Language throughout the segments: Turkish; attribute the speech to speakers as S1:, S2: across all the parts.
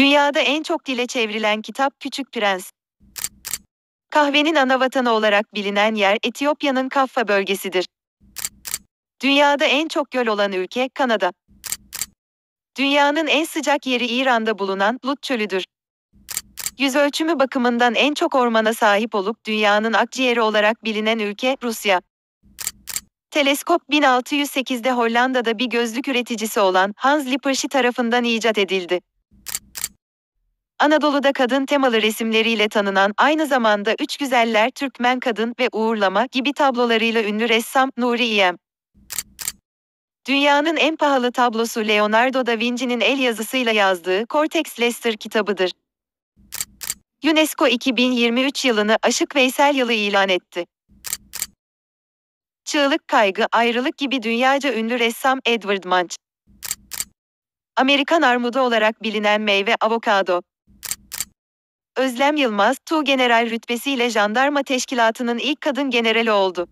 S1: Dünyada en çok dile çevrilen kitap Küçük Prens. Kahvenin ana vatanı olarak bilinen yer Etiyopya'nın Kaffa bölgesidir. Dünyada en çok göl olan ülke Kanada. Dünyanın en sıcak yeri İran'da bulunan Lut Çölü'dür. Yüzölçümü bakımından en çok ormana sahip olup dünyanın akciğeri olarak bilinen ülke Rusya. Teleskop 1608'de Hollanda'da bir gözlük üreticisi olan Hans Lippershey tarafından icat edildi. Anadolu'da kadın temalı resimleriyle tanınan aynı zamanda Üç Güzeller Türkmen Kadın ve Uğurlama gibi tablolarıyla ünlü ressam Nuri İyem. Dünyanın en pahalı tablosu Leonardo da Vinci'nin el yazısıyla yazdığı Cortex Lester kitabıdır. UNESCO 2023 yılını Aşık Veysel yılı ilan etti. Çığlık Kaygı, Ayrılık gibi dünyaca ünlü ressam Edward Munch. Amerikan armudu olarak bilinen meyve avokado, Özlem Yılmaz, Tu General rütbesiyle jandarma teşkilatının ilk kadın generali oldu.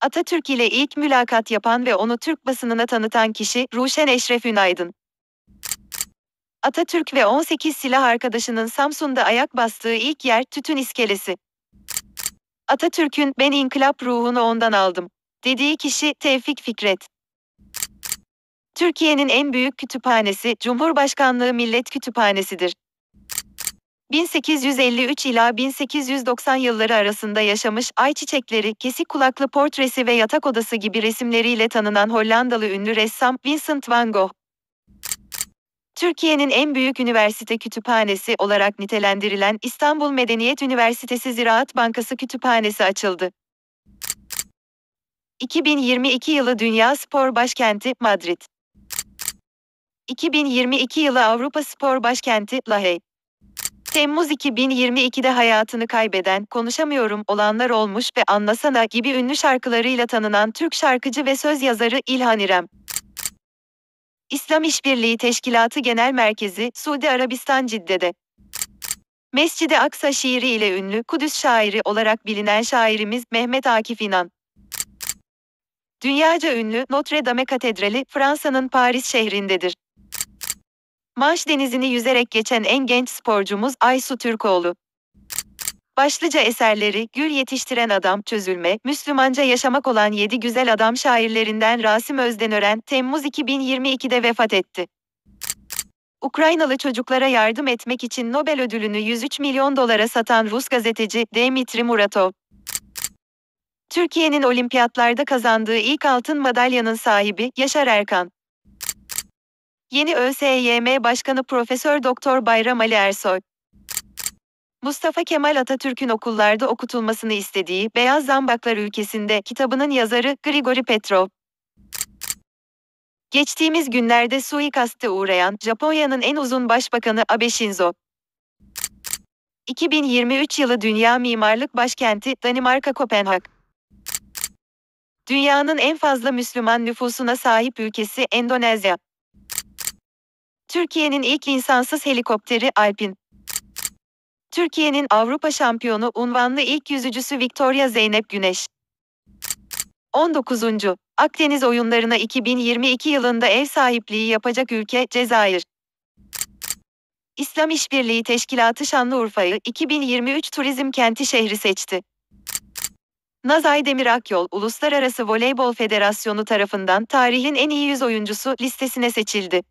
S1: Atatürk ile ilk mülakat yapan ve onu Türk basınına tanıtan kişi Ruşen Eşref Ünaydın. Atatürk ve 18 silah arkadaşının Samsun'da ayak bastığı ilk yer Tütün İskelesi. Atatürk'ün ben inkılap ruhunu ondan aldım dediği kişi Tevfik Fikret. Türkiye'nin en büyük kütüphanesi Cumhurbaşkanlığı Millet Kütüphanesidir. 1853 ila 1890 yılları arasında yaşamış ay çiçekleri, kesik kulaklı portresi ve yatak odası gibi resimleriyle tanınan Hollandalı ünlü ressam Vincent van Gogh. Türkiye'nin en büyük üniversite kütüphanesi olarak nitelendirilen İstanbul Medeniyet Üniversitesi Ziraat Bankası Kütüphanesi açıldı. 2022 yılı Dünya Spor Başkenti Madrid. 2022 yılı Avrupa Spor Başkenti Lahey. Temmuz 2022'de hayatını kaybeden, konuşamıyorum olanlar olmuş ve anlasana gibi ünlü şarkılarıyla tanınan Türk şarkıcı ve söz yazarı İlhan İrem. İslam İşbirliği Teşkilatı Genel Merkezi, Suudi Arabistan Cidde'de. Mescid-i Aksa şiiri ile ünlü Kudüs şairi olarak bilinen şairimiz Mehmet Akif İnan. Dünyaca ünlü Notre Dame Katedrali, Fransa'nın Paris şehrindedir. Maaş denizini yüzerek geçen en genç sporcumuz Aysu Türkoğlu. Başlıca eserleri Gül Yetiştiren Adam, Çözülme, Müslümanca Yaşamak olan Yedi Güzel Adam şairlerinden Rasim Özdenören, Temmuz 2022'de vefat etti. Ukraynalı çocuklara yardım etmek için Nobel ödülünü 103 milyon dolara satan Rus gazeteci Dmitri Muratov. Türkiye'nin olimpiyatlarda kazandığı ilk altın madalyanın sahibi Yaşar Erkan. Yeni ÖSYM Başkanı Profesör Doktor Bayram Ali Ersoy Mustafa Kemal Atatürk'ün okullarda okutulmasını istediği Beyaz Zambaklar Ülkesinde kitabının yazarı Grigori Petrov. Geçtiğimiz günlerde suikaste uğrayan Japonya'nın en uzun başbakanı Abe Shinzo. 2023 yılı Dünya Mimarlık Başkenti Danimarka Kopenhag. Dünyanın en fazla Müslüman nüfusuna sahip ülkesi Endonezya. Türkiye'nin ilk insansız helikopteri Alpin. Türkiye'nin Avrupa şampiyonu unvanlı ilk yüzücüsü Victoria Zeynep Güneş. 19. Akdeniz oyunlarına 2022 yılında ev sahipliği yapacak ülke Cezayir. İslam İşbirliği Teşkilatı Şanlıurfa'yı 2023 turizm kenti şehri seçti. Nazay Demir Akyol Uluslararası Voleybol Federasyonu tarafından tarihin en iyi yüz oyuncusu listesine seçildi.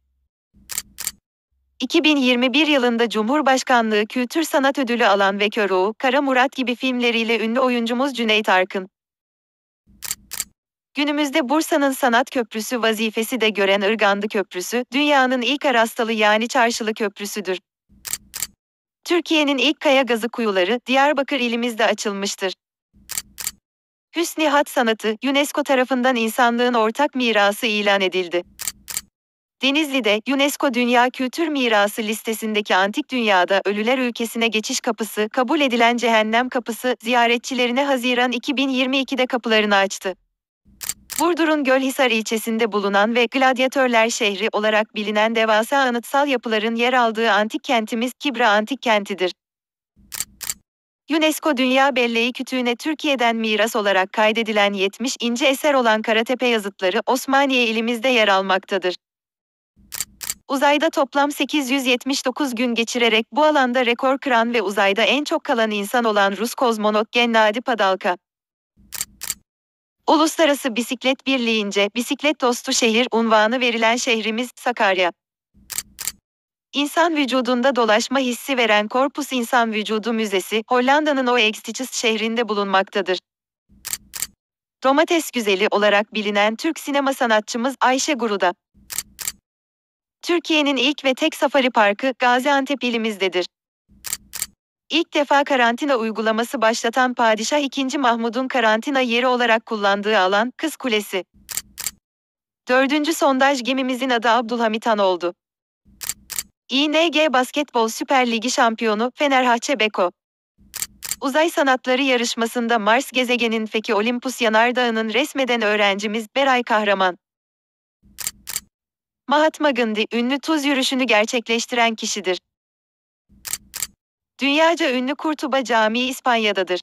S1: 2021 yılında Cumhurbaşkanlığı Kültür Sanat Ödülü alan ve Köroğu, Kara Murat gibi filmleriyle ünlü oyuncumuz Cüneyt Arkın. Günümüzde Bursa'nın sanat köprüsü vazifesi de gören Irgandı Köprüsü, dünyanın ilk arastalı yani çarşılı köprüsüdür. Türkiye'nin ilk kaya gazı kuyuları Diyarbakır ilimizde açılmıştır. Hüsnihat sanatı UNESCO tarafından insanlığın ortak mirası ilan edildi. Denizli'de UNESCO Dünya Kültür Mirası listesindeki Antik Dünya'da Ölüler Ülkesi'ne geçiş kapısı, kabul edilen Cehennem Kapısı, ziyaretçilerine Haziran 2022'de kapılarını açtı. Burdur'un Gölhisar ilçesinde bulunan ve Gladyatörler Şehri olarak bilinen devasa anıtsal yapıların yer aldığı antik kentimiz Kibra Antik Kenti'dir. UNESCO Dünya Belleği Kütüğü'ne Türkiye'den miras olarak kaydedilen 70 ince eser olan Karatepe yazıtları Osmaniye ilimizde yer almaktadır. Uzayda toplam 879 gün geçirerek bu alanda rekor kıran ve uzayda en çok kalan insan olan Rus kozmonot Gennady Padalka. Uluslararası Bisiklet Birliği'nce bisiklet dostu şehir unvanı verilen şehrimiz Sakarya. İnsan vücudunda dolaşma hissi veren Korpus İnsan Vücudu Müzesi, Hollanda'nın Oegstitjes şehrinde bulunmaktadır. Domates güzeli olarak bilinen Türk sinema sanatçımız Ayşe Guru'da Türkiye'nin ilk ve tek safari parkı Gaziantep ilimizdedir. İlk defa karantina uygulaması başlatan Padişah II. Mahmud'un karantina yeri olarak kullandığı alan Kız Kulesi. Dördüncü sondaj gemimizin adı Abdülhamit Han oldu. İNG Basketbol Süper Ligi şampiyonu Fenerbahçe Beko. Uzay Sanatları yarışmasında Mars gezegenin feki Olympus yanardağının resmeden öğrencimiz Beray Kahraman. Mahatma Gandhi ünlü tuz yürüyüşünü gerçekleştiren kişidir. Dünyaca ünlü Kurtuba Camii İspanya'dadır.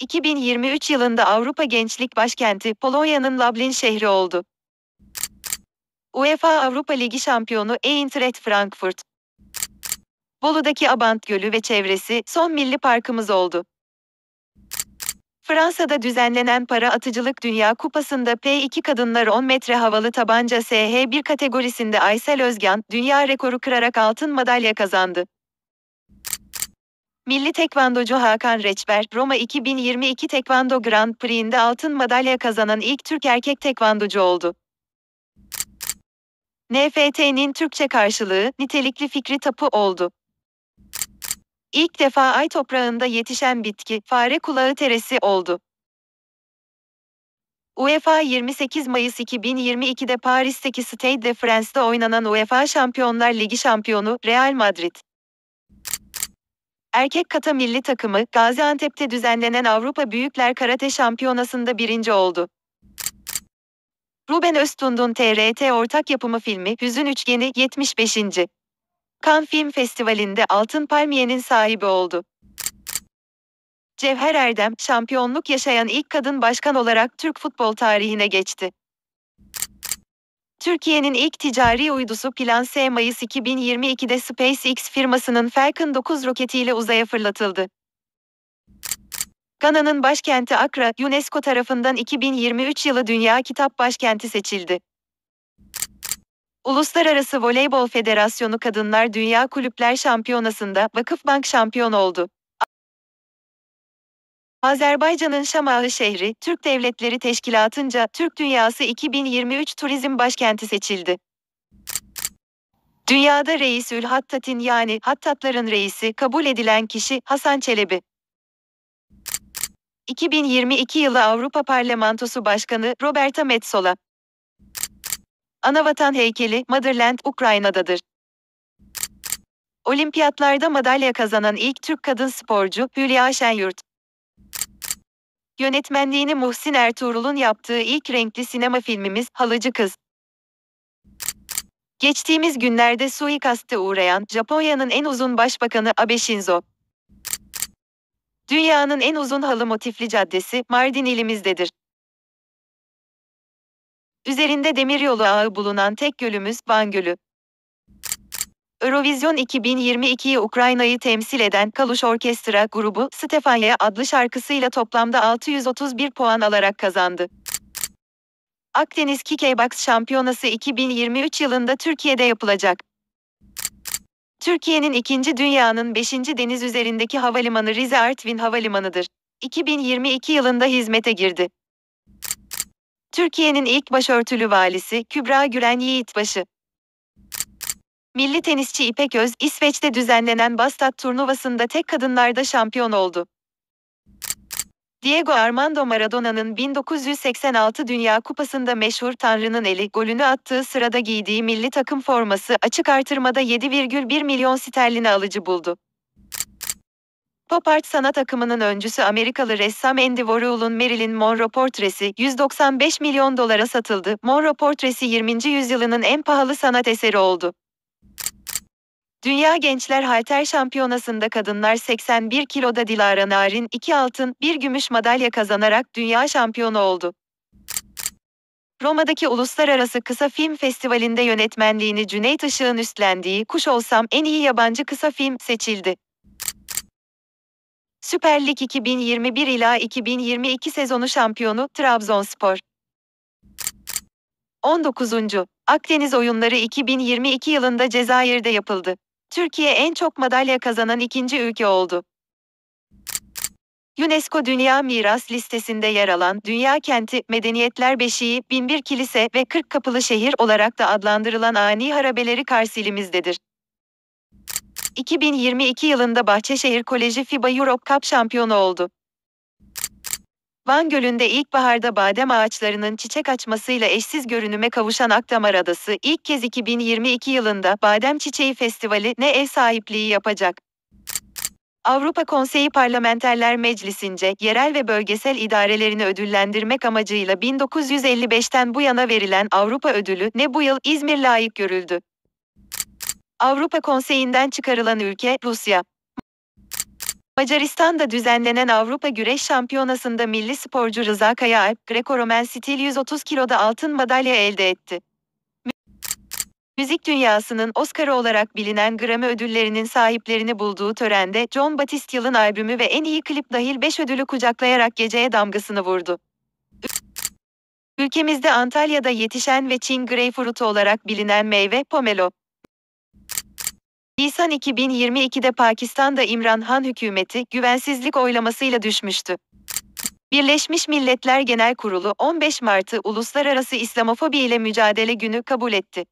S1: 2023 yılında Avrupa Gençlik Başkenti Polonya'nın Lublin şehri oldu. UEFA Avrupa Ligi şampiyonu Eintracht Frankfurt. Bolu'daki Abant Gölü ve çevresi son milli parkımız oldu. Fransa'da düzenlenen para atıcılık Dünya Kupası'nda P2 kadınlar 10 metre havalı tabanca SH1 kategorisinde Aysel Özgan, dünya rekoru kırarak altın madalya kazandı. Milli tekvandocu Hakan Reçber, Roma 2022 Tekvando Grand Prix'inde altın madalya kazanan ilk Türk erkek tekvandocu oldu. NFT'nin Türkçe karşılığı, nitelikli fikri tapu oldu. İlk defa ay toprağında yetişen bitki fare kulağı teresi oldu. UEFA 28 Mayıs 2022'de Paris'teki Stade de France'da oynanan UEFA Şampiyonlar Ligi şampiyonu Real Madrid. Erkek kata milli takımı Gaziantep'te düzenlenen Avrupa Büyükler Karate Şampiyonası'nda birinci oldu. Ruben Öztund'un TRT ortak yapımı filmi Hüzün Üçgeni 75. Cannes Film Festivali'nde Altın Palmiye'nin sahibi oldu. Cevher Erdem, şampiyonluk yaşayan ilk kadın başkan olarak Türk futbol tarihine geçti. Türkiye'nin ilk ticari uydusu Plan S Mayıs 2022'de SpaceX firmasının Falcon 9 roketiyle uzaya fırlatıldı. Gana'nın başkenti Akra, UNESCO tarafından 2023 yılı Dünya Kitap Başkenti seçildi. Uluslararası Voleybol Federasyonu Kadınlar Dünya Kulüpler Şampiyonası'nda Vakıfbank şampiyon oldu. Azerbaycan'ın Şamağı şehri, Türk Devletleri Teşkilatı'nca Türk Dünyası 2023 Turizm Başkenti seçildi. Dünyada Reisül Hattat'in yani Hattatların reisi kabul edilen kişi Hasan Çelebi. 2022 yılı Avrupa Parlamentosu Başkanı Roberta Metsola Anavatan heykeli Motherland Ukrayna'dadır. Olimpiyatlarda madalya kazanan ilk Türk kadın sporcu Hülya Şenyurt. Yönetmenliğini Muhsin Ertuğrul'un yaptığı ilk renkli sinema filmimiz Halıcı Kız. Geçtiğimiz günlerde suikaste uğrayan Japonya'nın en uzun başbakanı Abe Shinzo. Dünyanın en uzun halı motifli caddesi Mardin ilimizdedir. Üzerinde demiryolu ağı bulunan tek gölümüz Van Gölü. Eurovision 2022'yi Ukrayna'yı temsil eden Kaluş Orkestra grubu Stefania adlı şarkısıyla toplamda 631 puan alarak kazandı. Akdeniz Kickbox Şampiyonası 2023 yılında Türkiye'de yapılacak. Türkiye'nin ikinci dünyanın 5. deniz üzerindeki havalimanı Rize Artvin Havalimanı'dır. 2022 yılında hizmete girdi. Türkiye'nin ilk başörtülü valisi Kübra Gülen Yiğitbaşı. Milli tenisçi İpek Öz, İsveç'te düzenlenen Bastad turnuvasında tek kadınlarda şampiyon oldu. Diego Armando Maradona'nın 1986 Dünya Kupası'nda meşhur Tanrı'nın eli golünü attığı sırada giydiği milli takım forması açık artırmada 7,1 milyon sterline alıcı buldu. Pop art sanat akımının öncüsü Amerikalı ressam Andy Warhol'un Marilyn Monroe portresi 195 milyon dolara satıldı. Monroe portresi 20. yüzyılının en pahalı sanat eseri oldu. Dünya Gençler Halter Şampiyonası'nda kadınlar 81 kiloda Dilara Narin 2 altın, 1 gümüş madalya kazanarak dünya şampiyonu oldu. Roma'daki Uluslararası Kısa Film Festivali'nde yönetmenliğini Cüneyt Işık'ın üstlendiği Kuş Olsam En İyi Yabancı Kısa Film seçildi. Süper Lig 2021 ila 2022 sezonu şampiyonu Trabzonspor. 19. Akdeniz Oyunları 2022 yılında Cezayir'de yapıldı. Türkiye en çok madalya kazanan ikinci ülke oldu. UNESCO Dünya Miras listesinde yer alan Dünya Kenti, Medeniyetler Beşiği, 1001 Kilise ve 40 Kapılı Şehir olarak da adlandırılan Ani Harabeleri Karsilimizdedir. 2022 yılında Bahçeşehir Koleji FIBA Europe Cup şampiyonu oldu. Van Gölü'nde ilkbaharda badem ağaçlarının çiçek açmasıyla eşsiz görünüme kavuşan Akdamar Adası ilk kez 2022 yılında Badem Çiçeği Festivali ne ev sahipliği yapacak. Avrupa Konseyi Parlamenterler Meclisi'nce yerel ve bölgesel idarelerini ödüllendirmek amacıyla 1955'ten bu yana verilen Avrupa Ödülü ne bu yıl İzmir layık görüldü. Avrupa Konseyi'nden çıkarılan ülke Rusya. Macaristan'da düzenlenen Avrupa Güreş Şampiyonası'nda milli sporcu Rıza Kaya Alp, Greco-Romen stil 130 kiloda altın madalya elde etti. Müzik dünyasının Oscar'ı olarak bilinen Grammy ödüllerinin sahiplerini bulduğu törende John Batiste yılın albümü ve en iyi klip dahil 5 ödülü kucaklayarak geceye damgasını vurdu. Ülkemizde Antalya'da yetişen ve Çin Greyfurtu olarak bilinen meyve pomelo. Nisan 2022'de Pakistan'da İmran Han hükümeti güvensizlik oylamasıyla düşmüştü. Birleşmiş Milletler Genel Kurulu 15 Mart'ı Uluslararası İslamofobi ile Mücadele Günü kabul etti.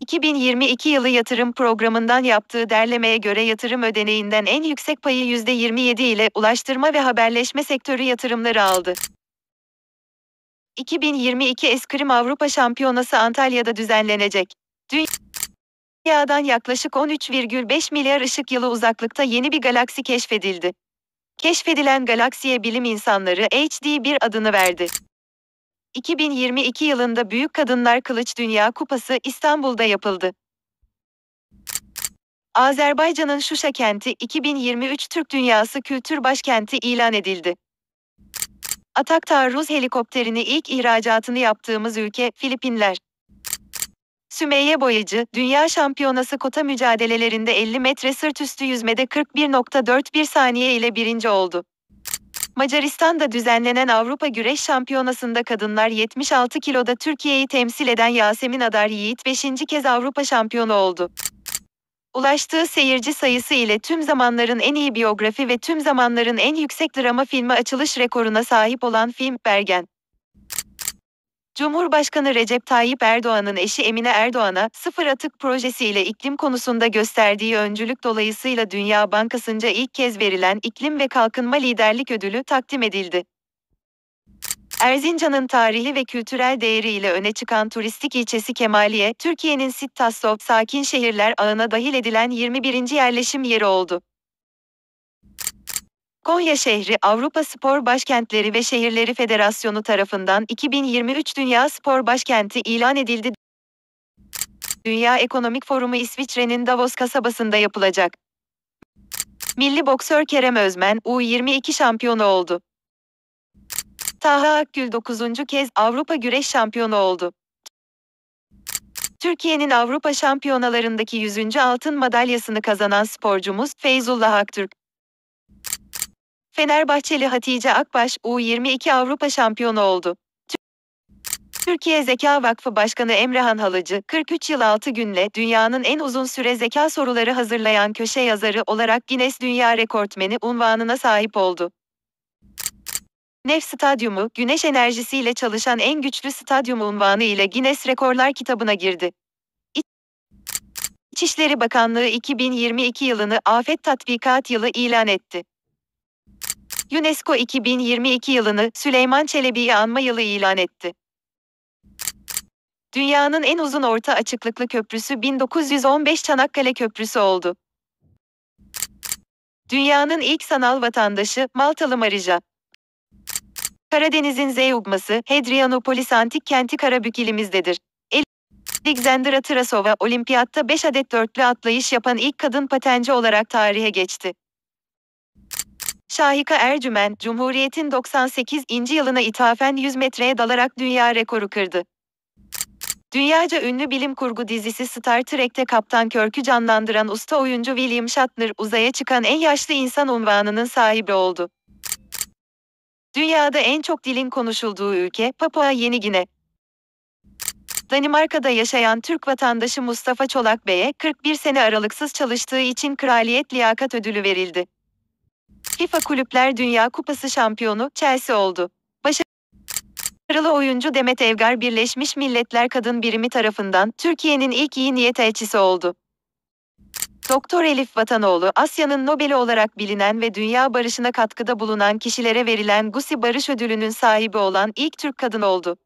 S1: 2022 yılı yatırım programından yaptığı derlemeye göre yatırım ödeneğinden en yüksek payı %27 ile ulaştırma ve haberleşme sektörü yatırımları aldı. 2022 Eskrim Avrupa Şampiyonası Antalya'da düzenlenecek. Dünya'dan yaklaşık 13,5 milyar ışık yılı uzaklıkta yeni bir galaksi keşfedildi. Keşfedilen galaksiye bilim insanları HD1 adını verdi. 2022 yılında Büyük Kadınlar Kılıç Dünya Kupası İstanbul'da yapıldı. Azerbaycan'ın Şuşa kenti 2023 Türk Dünyası Kültür Başkenti ilan edildi. Atak taarruz helikopterini ilk ihracatını yaptığımız ülke Filipinler. Sümeyye Boyacı, Dünya Şampiyonası kota mücadelelerinde 50 metre sırt üstü yüzmede 41.41 saniye ile birinci oldu. Macaristan'da düzenlenen Avrupa Güreş Şampiyonası'nda kadınlar 76 kiloda Türkiye'yi temsil eden Yasemin Adar Yiğit 5. kez Avrupa şampiyonu oldu. Ulaştığı seyirci sayısı ile tüm zamanların en iyi biyografi ve tüm zamanların en yüksek drama filmi açılış rekoruna sahip olan film Bergen. Cumhurbaşkanı Recep Tayyip Erdoğan'ın eşi Emine Erdoğan'a sıfır atık projesiyle iklim konusunda gösterdiği öncülük dolayısıyla Dünya Bankası'nca ilk kez verilen iklim ve Kalkınma Liderlik Ödülü takdim edildi. Erzincan'ın tarihi ve kültürel değeriyle öne çıkan turistik ilçesi Kemaliye, Türkiye'nin Sittasov Sakin Şehirler ağına dahil edilen 21. yerleşim yeri oldu. Konya şehri Avrupa Spor Başkentleri ve Şehirleri Federasyonu tarafından 2023 Dünya Spor Başkenti ilan edildi. Dünya Ekonomik Forumu İsviçre'nin Davos kasabasında yapılacak. Milli boksör Kerem Özmen U22 şampiyonu oldu. Taha Akgül 9. kez Avrupa Güreş şampiyonu oldu. Türkiye'nin Avrupa Şampiyonalarındaki 100. altın madalyasını kazanan sporcumuz Feyzullah Aktürk Fenerbahçeli Hatice Akbaş U22 Avrupa şampiyonu oldu. Türkiye Zeka Vakfı Başkanı Emrehan Halıcı, 43 yıl 6 günle dünyanın en uzun süre zeka soruları hazırlayan köşe yazarı olarak Guinness Dünya Rekortmeni unvanına sahip oldu. Nef Stadyumu, güneş enerjisiyle çalışan en güçlü stadyum unvanı ile Guinness Rekorlar kitabına girdi. İçişleri Bakanlığı 2022 yılını afet tatbikat yılı ilan etti. UNESCO 2022 yılını Süleyman Çelebi'yi anma yılı ilan etti. Dünyanın en uzun orta açıklıklı köprüsü 1915 Çanakkale Köprüsü oldu. Dünyanın ilk sanal vatandaşı Maltalı Marija. Karadeniz'in Zeugması, Hadrianopolis antik kenti Karabük ilimizdedir. Alexander Atrasova, olimpiyatta 5 adet dörtlü atlayış yapan ilk kadın patenci olarak tarihe geçti. Şahika Ercümen, Cumhuriyet'in 98. yılına ithafen 100 metreye dalarak dünya rekoru kırdı. Dünyaca ünlü bilim kurgu dizisi Star Trek'te Kaptan Körk'ü canlandıran usta oyuncu William Shatner, uzaya çıkan en yaşlı insan unvanının sahibi oldu. Dünyada en çok dilin konuşulduğu ülke Papua Yeni Gine. Danimarka'da yaşayan Türk vatandaşı Mustafa Çolak Bey'e 41 sene aralıksız çalıştığı için Kraliyet Liyakat Ödülü verildi. FIFA Kulüpler Dünya Kupası şampiyonu Chelsea oldu. Başarılı oyuncu Demet Evgar Birleşmiş Milletler Kadın Birimi tarafından Türkiye'nin ilk iyi niyet elçisi oldu. Doktor Elif Vatanoğlu, Asya'nın Nobel'i olarak bilinen ve dünya barışına katkıda bulunan kişilere verilen Gusi Barış Ödülü'nün sahibi olan ilk Türk kadın oldu.